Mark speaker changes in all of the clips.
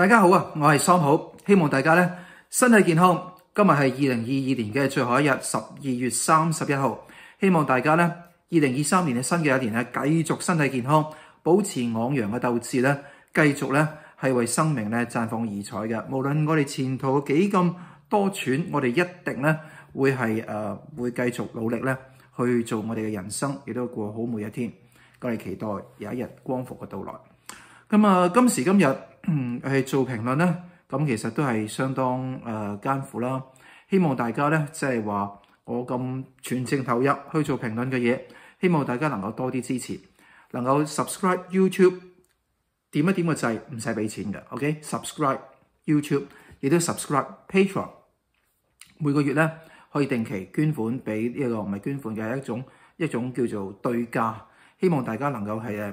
Speaker 1: 大家好啊，我系桑好，希望大家咧身体健康。今日系二零二二年嘅最后一日，十二月三十一号。希望大家咧二零二三年嘅新嘅一年咧，继续身体健康，保持昂扬嘅斗志咧，继续咧系为生命咧绽放异彩嘅。无论我哋前途几咁多舛，我哋一定咧会系诶会继续努力咧去做我哋嘅人生，亦都过好每一天。我哋期待有一日光复嘅到来。咁啊，今時今日去做評論咧，咁其實都係相當誒艱苦啦。希望大家咧即係話我咁全程投入去做評論嘅嘢，希望大家能夠多啲支持，能夠 subscribe YouTube 點一點個掣，唔使俾錢嘅。OK，subscribe YouTube 亦都 subscribe Patreon，每個月咧可以定期捐款俾呢一個唔係捐款嘅一種一種叫做對價。希望大家能夠係誒。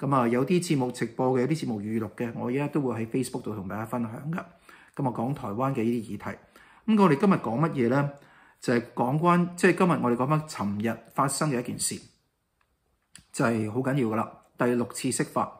Speaker 1: 咁啊，有啲節目直播嘅，有啲節目預錄嘅，我依家都會喺 Facebook 度同大家分享噶。咁啊，講台灣嘅呢啲議題。咁我哋今日講乜嘢呢？就係講關，即係今日我哋講翻尋日發生嘅一件事，就係好緊要噶啦。第六次釋法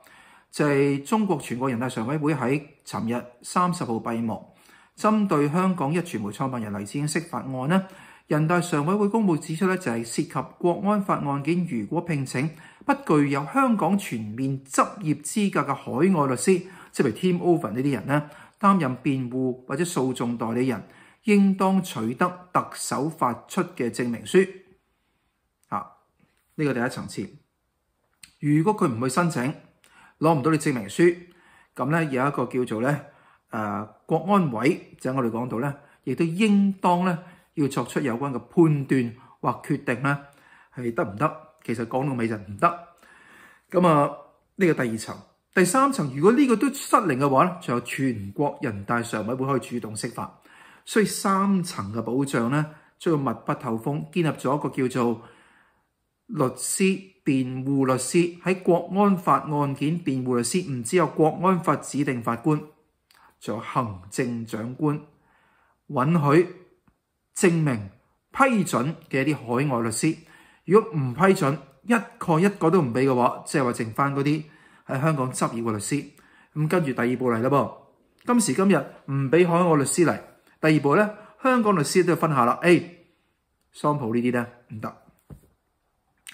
Speaker 1: 就係中國全國人大常委會喺尋日三十號閉幕，針對香港一傳媒創辦人黎智英釋法案咧，人大常委會公佈指出咧，就係涉及國安法案件，如果聘請。不具有香港全面执业资格嘅海外律师，即系譬如 Team Over 呢啲人咧，担任辩护或者诉讼代理人，应当取得特首发出嘅证明书。啊，呢个第一层次。如果佢唔去申请，攞唔到你证明书，咁咧有一个叫做咧，诶国安委，就系我哋讲到咧，亦都应当咧要作出有关嘅判断或决定咧，系得唔得？其實講到尾就唔得，咁啊呢個第二層、第三層，如果呢個都失靈嘅話咧，仲有全國人大常委會可以主動釋法，所以三層嘅保障咧，做到密不透風，建立咗一個叫做律師辯護律師喺國安法案件辯護律師，唔只有國安法指定法官，仲有行政長官允許證明批准嘅一啲海外律師。如果唔批准，一個一個都唔俾嘅話，即係話剩返嗰啲喺香港執業嘅律師。咁跟住第二步嚟咯噃。今時今日唔俾海外律師嚟，第二步呢，香港律師都要分下啦。誒，桑普呢啲呢，唔得，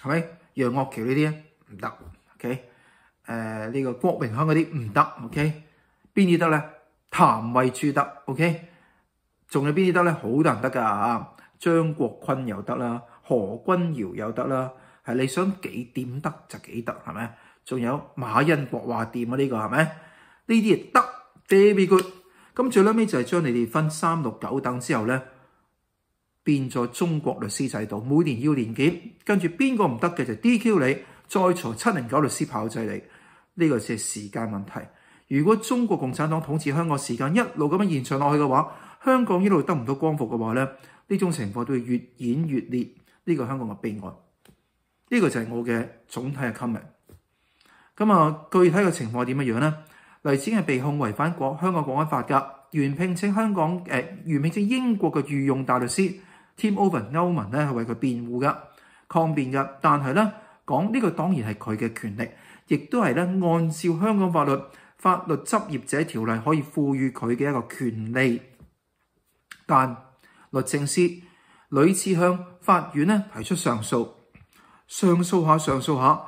Speaker 1: 係咪楊岳橋呢啲唔得？OK，誒呢個郭榮亨嗰啲唔得。OK，邊啲得呢？譚慧珠得。OK，仲有邊啲得呢？好多人得㗎張國坤又得啦。何君謠又得啦，系你想幾點得就幾得，係咪？仲有馬恩国話掂啊，呢個係咪？呢啲亦得，very good。咁最屘尾就係將你哋分三六九等之後咧，變咗中國律師制度，每年要年檢，跟住邊個唔得嘅就 DQ 你，再裁七零九律師炮制你，呢個先係時間問題。如果中國共產黨統治香港時間一路咁樣延長落去嘅話，香港一路得唔到光復嘅話咧，呢種情況都會越演越烈。呢個香港嘅悲哀，呢個就係我嘅總體嘅 c o m m n t 咁啊，具體嘅情況點樣樣咧？黎智嘅被控違反港香港《公安法》㗎，原聘請香港誒，原聘請英國嘅御用大律師 Tim Owen 歐文咧，係為佢辯護㗎、抗辯㗎。但係咧，講呢個當然係佢嘅權力，亦都係咧按照香港法律《法律執業者條例》可以賦予佢嘅一個權利。但律政司屢次向法院呢提出上诉，上诉下上诉下，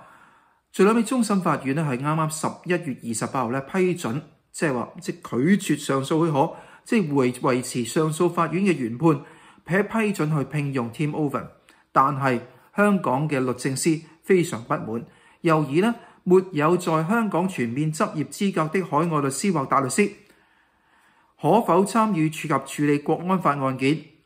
Speaker 1: 最尾中审法院呢系啱啱十一月二十八号咧批准，即系话即拒绝上诉许可，即维维持上诉法院嘅原判，撇批准去聘用 Team Owen。但系香港嘅律政司非常不满，又以呢没有在香港全面执业资格的海外律师或大律师，可否参与处及处理国安法案件？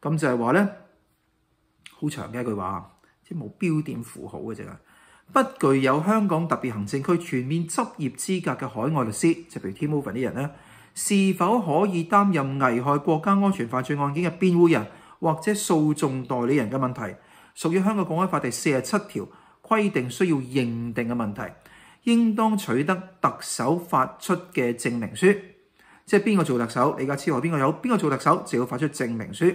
Speaker 1: 咁就係話咧，好長嘅一句話，即係冇標點符號嘅啫。不具有香港特別行政區全面執業資格嘅海外律師，就譬如 Tim o v e r o n 啲人咧，是否可以擔任危害國家安全犯罪案件嘅辯護人或者訴訟代理人嘅問題，屬於香港《公安法》第四十七條規定需要認定嘅問題，應當取得特首發出嘅證明書。即係邊個做特首？李家超或邊個有邊個做特首，就要發出證明書。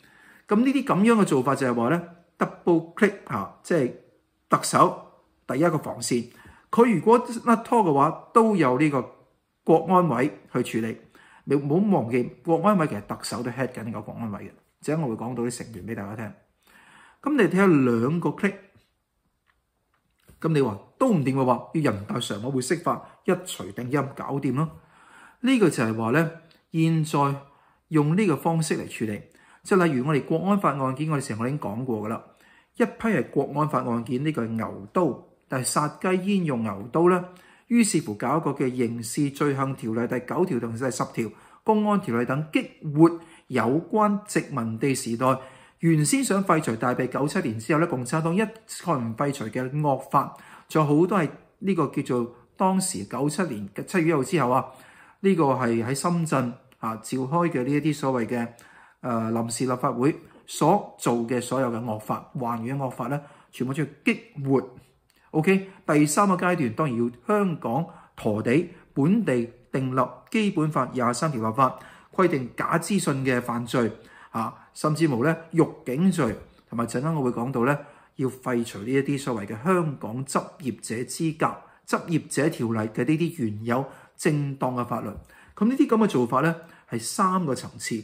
Speaker 1: 咁呢啲咁樣嘅做法就係話咧，double click 嚇，即係特首第一個防線。佢如果甩拖嘅話，都有呢個國安委去處理。你唔好忘記國安委其實特首都 head 緊個國安委嘅，陣間我會講到啲成員俾大家聽。咁你睇下兩個 click，咁你話都唔掂嘅話，要人大常委釋法一錘定音搞掂咯。呢個就係話呢，現在用呢個方式嚟處理。即係例如我哋國安法案件，我哋成日已經講過㗎啦。一批係國安法案件呢個牛刀，但係殺雞焉用牛刀咧？於是乎搞一個嘅刑事罪行條例第九條同第十條、公安條例等，激活有關殖民地時代原先想廢除大被九七年之後咧，共產黨一概唔廢除嘅惡法，仲有好多係呢個叫做當時九七年嘅七月一號之後啊，呢個係喺深圳啊召開嘅呢一啲所謂嘅。誒臨時立法會所做嘅所有嘅惡法、還原惡法咧，全部將要激活。O.K. 第三個階段當然要香港陀地本地訂立基本法廿三條立法，規定假資訊嘅犯罪啊，甚至無咧辱警罪，同埋陣間我會講到咧要廢除呢一啲所謂嘅香港執業者資格、執業者條例嘅呢啲原有正當嘅法律。咁呢啲咁嘅做法咧係三個層次。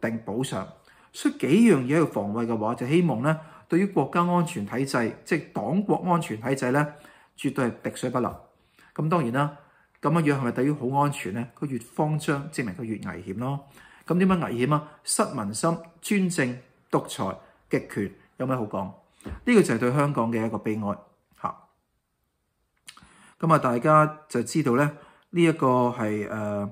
Speaker 1: 定補償，所以幾樣嘢去防衛嘅話，就希望咧，對於國家安全體制，即係黨國安全體制咧，絕對係滴水不漏。咁當然啦，咁樣樣係咪等於好安全咧？佢越慌張，證明佢越危險咯。咁點解危險啊？失民心、專政、獨裁、極權，有咩好講？呢個就係對香港嘅一個悲哀嚇。咁啊，大家就知道咧，呢一個係誒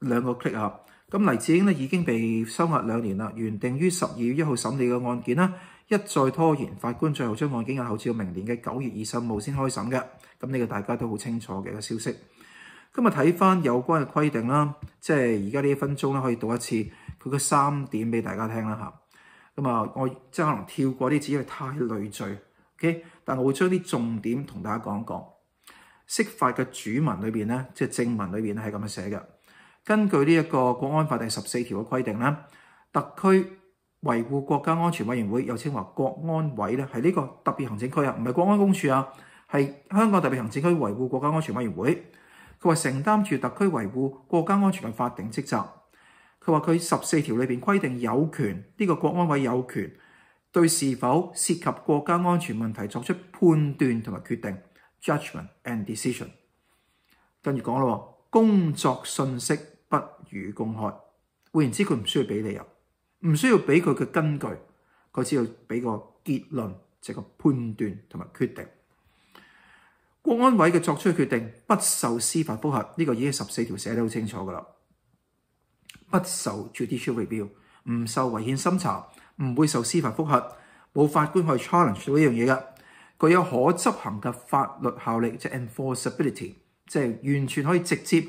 Speaker 1: 兩個 click 啊。咁黎智英咧已經被收押兩年啦，原定於十二月一號審理嘅案件啦，一再拖延，法官最後將案件押後至到明年嘅九月二十五號先開審嘅。咁呢個大家都好清楚嘅一個消息。今日睇翻有關嘅規定啦，即係而家呢一分鐘咧可以讀一次佢嘅三點俾大家聽啦嚇。咁啊，我即係可能跳過啲，因為太累贅。OK，但我會將啲重點同大家講講。釋法嘅主文裏面咧，即係正文裏邊係咁樣寫嘅。根據呢一個國安法第十四條嘅規定咧，特區維護國家安全委員會，又稱為國安委咧，係呢個特別行政區啊，唔係國安公署啊，係香港特別行政區維護國家安全委員會。佢話承擔住特區維護國家安全嘅法定職責。佢話佢十四條裏面規定有權，呢個國安委有權對是否涉及國家安全問題作出判斷同埋決定 j u d g m e n t and decision）。跟住講啦，工作信息。不予公開。换言之，佢唔需要俾理由，唔需要俾佢嘅根據，佢只要俾個結論，即係個判斷同埋決定。国安委嘅作出决決定不受司法复核，呢個已經十四條寫得好清楚噶啦。不受 judicial review，唔受危權審查，唔會受司法复核，冇法官可以 challenge 呢樣嘢噶。具有可執行嘅法律效力，即係 enforceability，即系完全可以直接。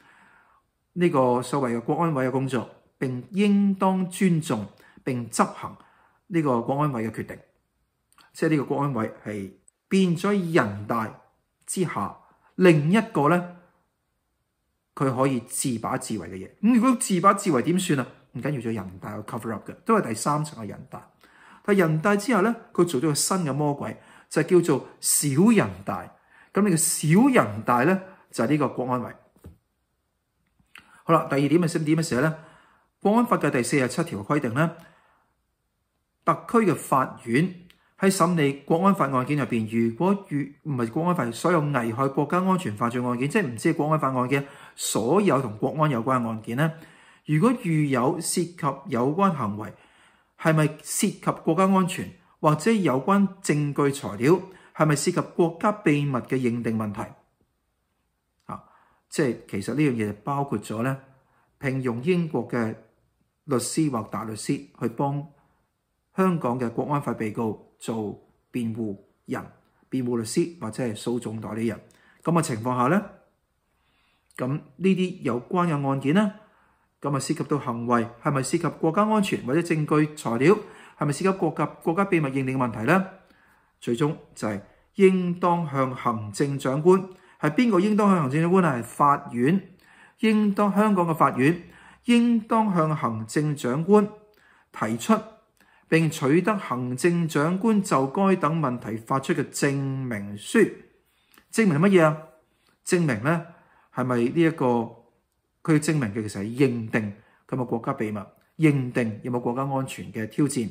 Speaker 1: 呢個所謂嘅國安委嘅工作，並應當尊重並執行呢個國安委嘅決定，即係呢個國安委係變咗人大之下另一個咧，佢可以自把自為嘅嘢。咁如果自把自為點算啊？唔緊要，咗人大去 cover up 嘅，都係第三層嘅人大。但人大之下咧，佢做咗個新嘅魔鬼，就係叫做小人大。咁呢個小人大咧，就係呢個國安委。好啦，第二點系点點嘅時咧？《國安法》嘅第四十七條規定咧，特區嘅法院喺審理《國安法》案件入边，如果遇唔係《國安法》所有危害國家安全犯罪案件，即係唔止《國安法》案件，所有同國安有關嘅案件咧，如果遇有涉及有關行為，係咪涉及國家安全，或者有關證據材料係咪涉及國家秘密嘅認定問題？即係其實呢樣嘢包括咗咧，聘用英國嘅律師或大律師去幫香港嘅國安法被告做辯護人、辯護律師或者係訴訟代理人。咁嘅情況下咧，咁呢啲有關嘅案件咧，咁啊涉及到行為係咪涉及國家安全或者證據材料係咪涉及國級國家秘密認定嘅問題咧？最終就係應當向行政長官。係邊個應當向行政長官？係法院，應當香港嘅法院，應當向行政長官提出並取得行政長官就該等問題發出嘅證明書。證明係乜嘢啊？證明咧係咪呢一個佢證明嘅其實係認定佢冇國家秘密，認定有冇國家安全嘅挑戰。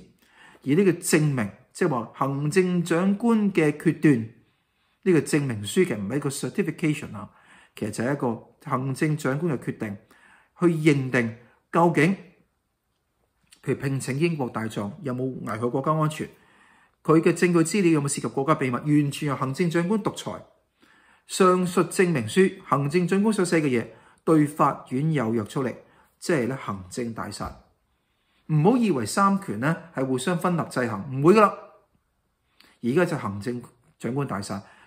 Speaker 1: 而呢個證明即係話行政長官嘅決斷。呢個證明書其實唔係一個 certification 啊，其實就係一個行政長官嘅決定，去認定究竟佢聘請英國大狀有冇危害國家安全，佢嘅證據資料有冇涉及國家秘密，完全由行政長官獨裁。上述證明書、行政長官所寫嘅嘢對法院有约束力，即係咧行政大殺。唔好以為三權咧係互相分立制衡，唔會噶啦。而家就行政長官大殺。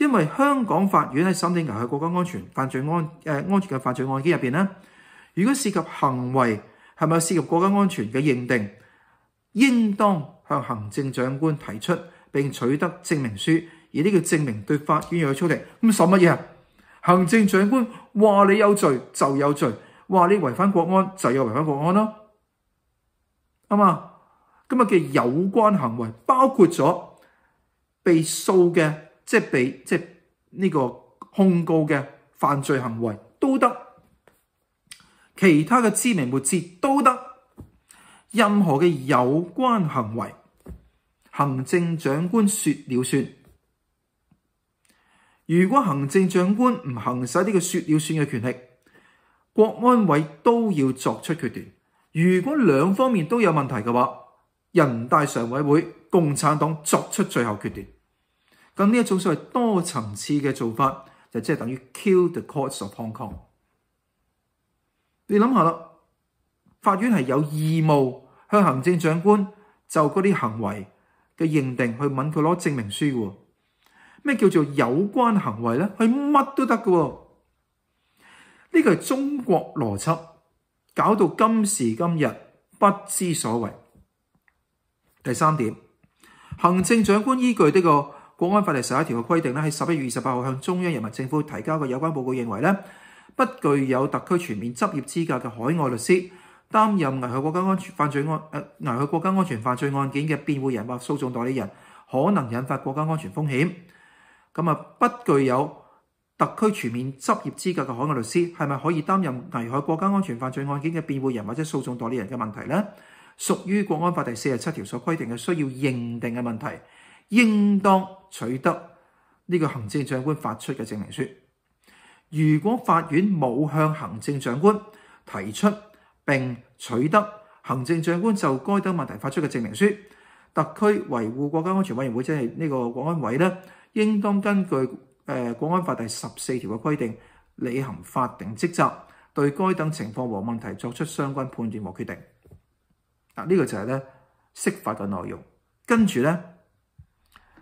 Speaker 1: 因为香港法院喺审理危害国家安全犯罪安安全嘅犯罪案件入边咧，如果涉及行为係咪涉及国家安全嘅认定，应当向行政长官提出并取得证明书，而呢个证明对法院有出力。咁索乜嘢？行政长官話你有罪就有罪，話你违反国安就有违反国安咯，啱嘛？咁日嘅有关行为包括咗被诉嘅。即係俾即係呢個控告嘅犯罪行為都得，其他嘅知名物知都得，任何嘅有關行為，行政長官説了算。如果行政長官唔行使呢個説了算嘅權力，國安委都要作出決斷。如果兩方面都有問題嘅話，人大常委會、共產黨作出最後決斷。咁呢一種所謂多層次嘅做法，就即係等於 kill the cause of Hong Kong。你諗下啦，法院係有義務向行政長官就嗰啲行為嘅認定去問佢攞證明書喎。咩叫做有關行為咧？佢乜都得嘅喎。呢個係中國邏輯，搞到今時今日不知所為。第三點，行政長官依據呢個。《國安法》第十一條嘅規定咧，喺十一月二十八號向中央人民政府提交嘅有關報告認為咧，不具有特區全面執業資格嘅海外律師擔任危害國家安全犯罪案誒危害國家安全犯罪案件嘅辯護人或訴訟代理人，可能引發國家安全風險。咁啊，不具有特區全面執業資格嘅海外律師係咪可以擔任危害國家安全犯罪案件嘅辯護人或者訴訟代理人嘅問題咧？屬於《國安法》第四十七條所規定嘅需要認定嘅問題，應當。取得呢個行政長官發出嘅證明書。如果法院冇向行政長官提出並取得行政長官就該等問題發出嘅證明書，特區維護國家安全委員會即係呢個國安委咧，應當根據诶國安法》第十四條嘅規定，履行法定職責，對該等情況和問題作出相關判斷和決定。嗱，呢個就係咧釋法嘅內容。跟住咧。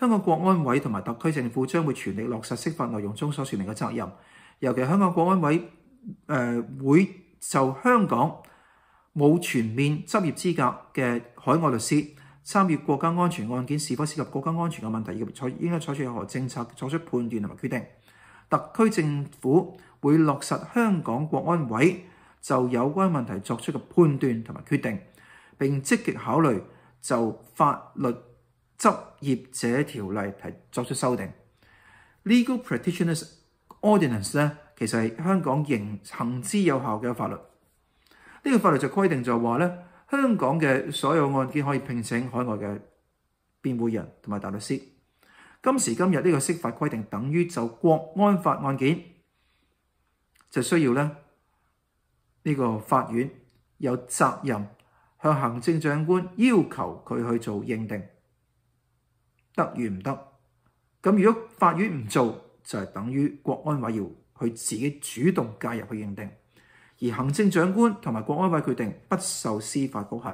Speaker 1: 香港國安委同埋特區政府將會全力落實釋法內容中所说明嘅責任，尤其香港國安委誒會就香港冇全面執業資格嘅海外律師參與國家安全案件是否涉及國家安全嘅問題，而採應該採取任何政策作出判斷同埋決定。特區政府會落實香港國安委就有關問題作出嘅判斷同埋決定，並積極考慮就法律。執業者條例提作出修訂，legal practitioners ordinance 咧，其實係香港仍行之有效嘅法律。呢個法律就規定就話咧，香港嘅所有案件可以聘請海外嘅辯護人同埋大律師。今時今日呢個釋法規定，等於就國安法案件就需要咧呢個法院有責任向行政長官要求佢去做認定。得与唔得，咁如果法院唔做，就系等于国安委要去自己主动介入去认定，而行政长官同埋国安委决定不受司法复核、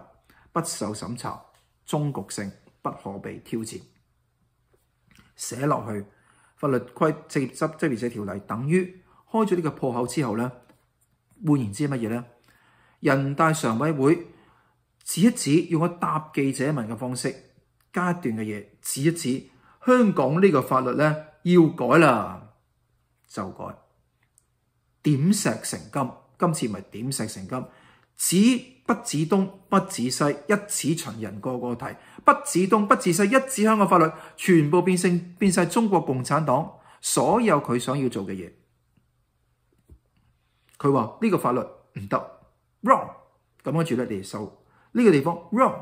Speaker 1: 不受审查、终局性、不可被挑战，写落去法律规制执制备者条例，等于开咗呢个破口之后咧，换言之乜嘢咧？人大常委会指一指，用我答记者问嘅方式。加一段嘅嘢指一指，香港呢个法律咧要改啦，就改点石成金，今次咪点石成金，指不指东不指西，一指秦人个个睇，不指东不指西，一指香港法律全部变性变晒中国共产党所有佢想要做嘅嘢，佢话呢个法律唔得，wrong，咁我住咧地数呢个地方 wrong。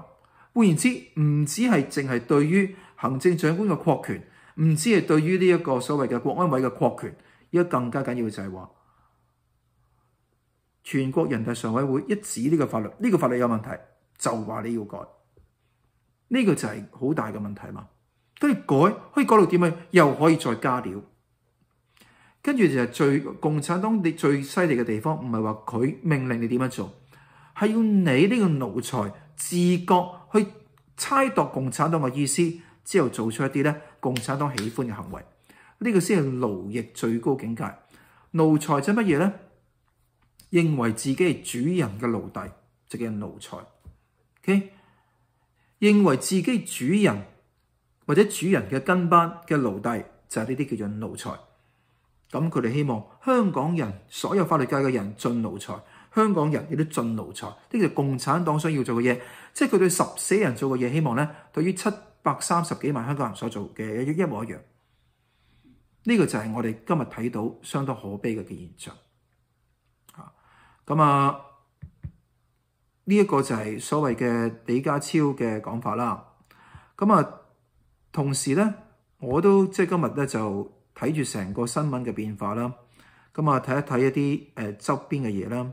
Speaker 1: 换言之，唔只係淨係对于行政长官嘅扩权，唔止係对于呢一个所谓嘅国安委嘅扩权，而家更加緊要就係話，全国人大常委会一指呢个法律，呢个法律有问题，就話你要改，呢个就係好大嘅问题嘛。跟住改可以改到點啊？又可以再加料，跟住就係最共产党你最犀利嘅地方，唔係話佢命令你點樣做，係要你呢个奴才。自覺去猜度共產黨嘅意思，之後做出一啲咧共產黨喜歡嘅行為，呢個先係奴役最高境界。奴才即乜嘢咧？認為自己係主人嘅奴隸就叫奴才。O.K.，認為自己主人或者主人嘅跟班嘅奴隸就係呢啲叫做奴才。咁佢哋希望香港人、所有法律界嘅人盡奴才。香港人有啲盡奴才，啲叫共產黨想要做嘅嘢，即係佢對十四人做嘅嘢，希望咧對於七百三十幾萬香港人所做嘅一一模一樣。呢個就係我哋今日睇到相當可悲嘅嘅現象。嚇咁啊！呢一個就係所謂嘅李家超嘅講法啦。咁啊，同時咧我都即係今日咧就睇住成個新聞嘅變化啦。咁啊，睇一睇一啲誒周邊嘅嘢啦。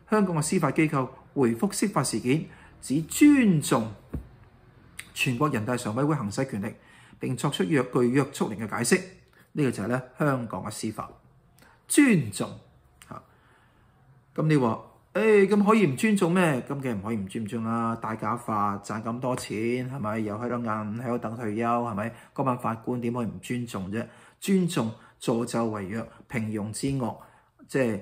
Speaker 1: 香港嘅司法機構回覆釋法事件，只尊重全國人大常委會行使權力，並作出約具約束令嘅解釋。呢個就係咧香港嘅司法尊重嚇。咁你話誒咁可以唔尊重咩？咁嘅唔可以唔尊重啊！大假法賺咁多錢係咪？又喺度硬喺度等退休係咪？嗰班法官點可以唔尊重啫？尊重助咒為虐，平庸之惡，即係。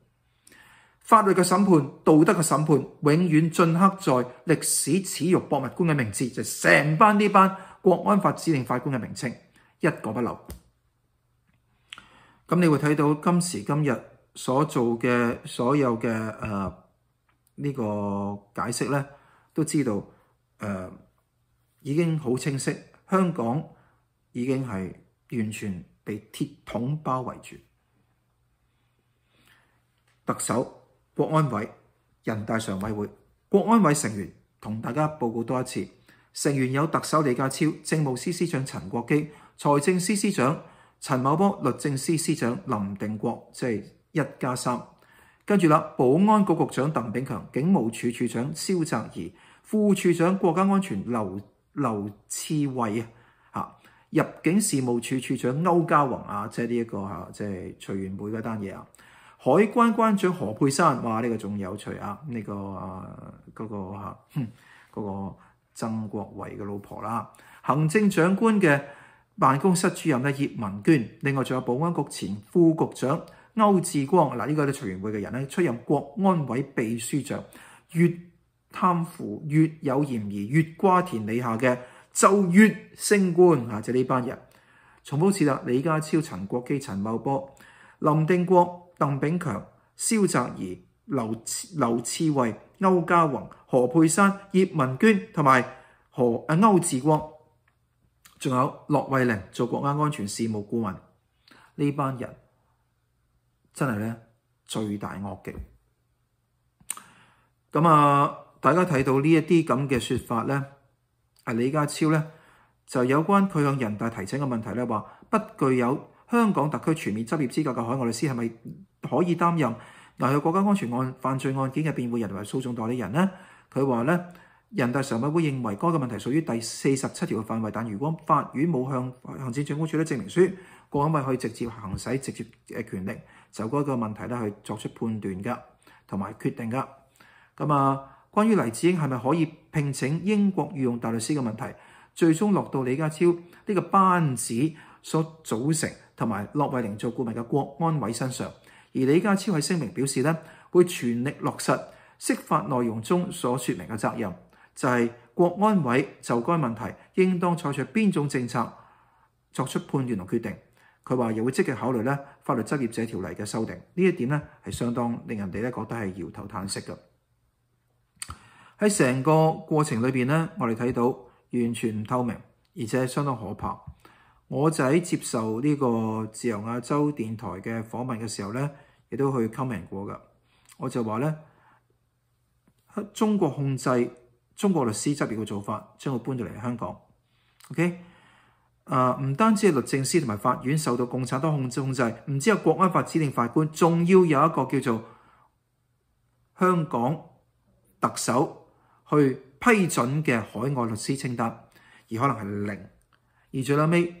Speaker 1: 法律嘅審判、道德嘅審判，永遠盡刻在歷史耻辱博物館嘅名字，就成班呢班國安法指定法官嘅名稱，一個不留。咁你會睇到今時今日所做嘅所有嘅诶呢個解釋咧，都知道誒已經好清晰，香港已經係完全被鐵桶包圍住，特首。国安委人大常委会国安委成员同大家报告多一次，成员有特首李家超、政务司司长陈国基、财政司司长陈茂波、律政司司长林定国，即系一加三。跟住啦，保安局局长邓炳强、警务处处长肖泽怡、副处长国家安全刘刘次慧啊，吓入境事务处处长欧家宏啊，即系呢一个吓即系随员会嗰单嘢啊。海關關長何佩珊話：呢個仲有趣啊！呢個嗰個嗰個曾國維嘅老婆啦，行政長官嘅辦公室主任咧，葉文娟。另外仲有保安局前副局長歐志光嗱，呢個咧財團會嘅人咧，出任國安委秘書長，越貪腐越有嫌疑，越瓜田李下嘅就越升官啊！就呢班人重複次啦，李家超、陳國基、陳茂波、林定國。邓炳强、蕭泽怡、刘刘赐慧、欧家宏、何佩珊、叶文娟同埋何阿欧志光，仲有骆惠玲做国家安全事务顾问，呢班人真系咧最大恶极。咁啊，大家睇到呢一啲咁嘅说法咧，阿李家超咧就有关佢向人大提请嘅问题咧，话不具有。香港特區全面執業資格嘅海外律師係咪可以擔任危害國家安全案、犯罪案件嘅辯護人同埋訴訟代理人呢？佢話咧，人大常委會認為該個問題屬於第四十七條嘅範圍，但如果法院冇向行政總處咧證明書，港委以直接行使直接嘅權力，就嗰個問題咧去作出判斷嘅，同埋決定嘅。咁啊，關於黎智英係咪可以聘請英國御用大律師嘅問題，最終落到李家超呢個班子所組成。同埋骆慧玲做顾问嘅国安委身上，而李家超喺声明表示咧，会全力落实释法内容中所说明嘅责任，就系国安委就该问题应当采取边种政策作出判断同决定。佢话又会积极考虑咧法律执业者条例嘅修订呢一点咧，系相当令人哋咧觉得系摇头叹息嘅。喺成个过程里边咧，我哋睇到完全唔透明，而且相当可怕。我就喺接受呢個自由亞洲電台嘅訪問嘅時候呢，亦都去 comment 過嘅。我就話呢，中國控制中國律師執業嘅做法，將佢搬到嚟香港。OK，啊，唔單止係律政司同埋法院受到共產黨控制，控制，唔知有國安法指定法官，仲要有一個叫做香港特首去批准嘅海外律師清單，而可能係零，而最後尾。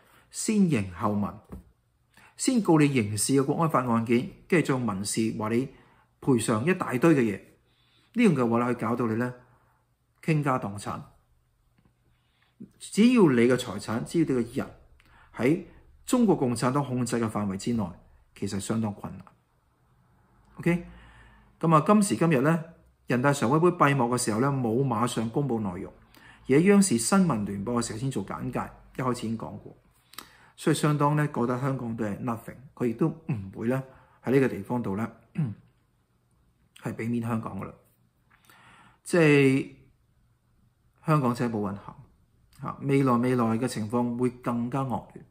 Speaker 1: 先刑後民，先告你刑事嘅國安法案件，跟住再民事，話你賠償一大堆嘅嘢。呢樣嘅話咧，以搞到你咧傾家蕩產。只要你嘅財產，只要你嘅人喺中國共產黨控制嘅範圍之內，其實相當困難。OK，咁啊，今時今日咧，人大常委會閉幕嘅時候咧，冇馬上公布內容，而喺央視新聞聯播嘅時候先做簡介。一開始已經講過。所以相當咧，覺得香港對係 nothing，佢亦都唔會咧喺呢個地方度咧 係俾面香港噶啦，即係香港真係冇運行未來未來嘅情況會更加惡劣。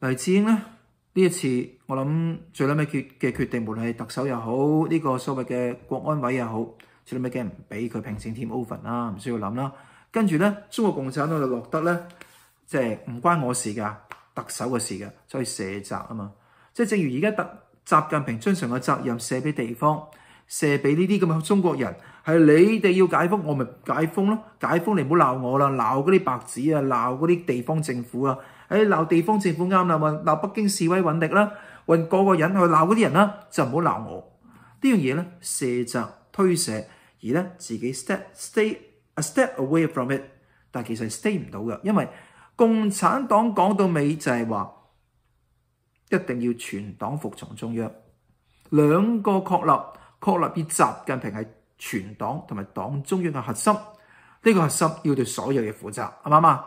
Speaker 1: 黎智英咧呢一次，我諗最撚尾嘅決定，無論係特首又好，呢個所謂嘅國安委又好，最撚尾嘅唔俾佢平選添 o v e n 啦，唔需要諗啦。跟住咧，中國共產黨就落得咧。即係唔關我事㗎，特首嘅事㗎，所以卸責啊嘛。即係正如而家特習近平將上嘅責任卸俾地方，卸俾呢啲咁嘅中國人係你哋要解封，我咪解封咯。解封你唔好鬧我啦，鬧嗰啲白紙啊，鬧嗰啲地方政府啊，誒鬧地方政府啱啦嘛，鬧北京示威揾力啦，揾個個人去鬧嗰啲人啦，就唔好鬧我呢樣嘢咧卸責推卸而咧自己 step stay a step away from it，但其實 stay 唔到嘅，因為。共产党讲到尾就系话，一定要全党服从中央，两个确立确立，确以习近平系全党同埋党中央嘅核心，呢个核心要对所有嘢负责，系咪啊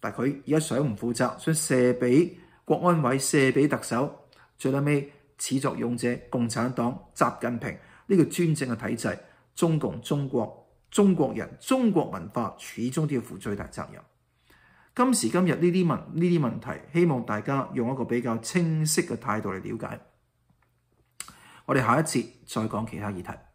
Speaker 1: 但佢而家想唔负责，想卸俾国安委、卸俾特首，最尾始作俑者共产党、习近平呢个专政嘅体制，中共中国中国人中国文化始终都要负最大责任。今時今日呢啲問呢啲問題，希望大家用一個比較清晰嘅態度嚟了解。我哋下一節再講其他議題。